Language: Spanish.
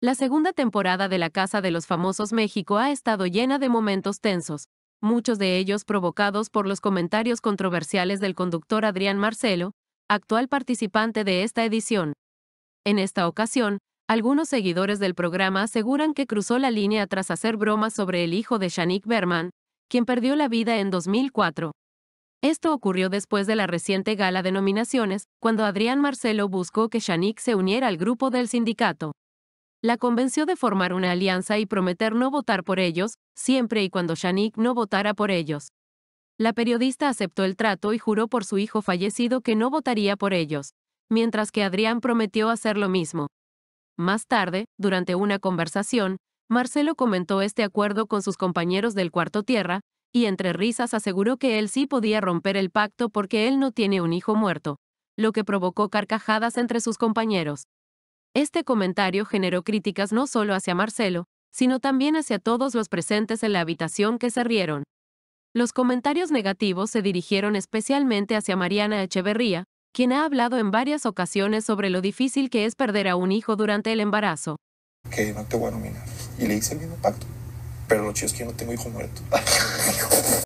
La segunda temporada de La Casa de los Famosos México ha estado llena de momentos tensos, muchos de ellos provocados por los comentarios controversiales del conductor Adrián Marcelo, actual participante de esta edición. En esta ocasión, algunos seguidores del programa aseguran que cruzó la línea tras hacer bromas sobre el hijo de Shanique Berman, quien perdió la vida en 2004. Esto ocurrió después de la reciente gala de nominaciones, cuando Adrián Marcelo buscó que Shanique se uniera al grupo del sindicato la convenció de formar una alianza y prometer no votar por ellos, siempre y cuando Shanik no votara por ellos. La periodista aceptó el trato y juró por su hijo fallecido que no votaría por ellos, mientras que Adrián prometió hacer lo mismo. Más tarde, durante una conversación, Marcelo comentó este acuerdo con sus compañeros del Cuarto Tierra, y entre risas aseguró que él sí podía romper el pacto porque él no tiene un hijo muerto, lo que provocó carcajadas entre sus compañeros. Este comentario generó críticas no solo hacia Marcelo, sino también hacia todos los presentes en la habitación que se rieron. Los comentarios negativos se dirigieron especialmente hacia Mariana Echeverría, quien ha hablado en varias ocasiones sobre lo difícil que es perder a un hijo durante el embarazo. Que no te voy a nominar. Y le hice el mismo pacto. Pero lo chido que yo no tengo hijo muerto.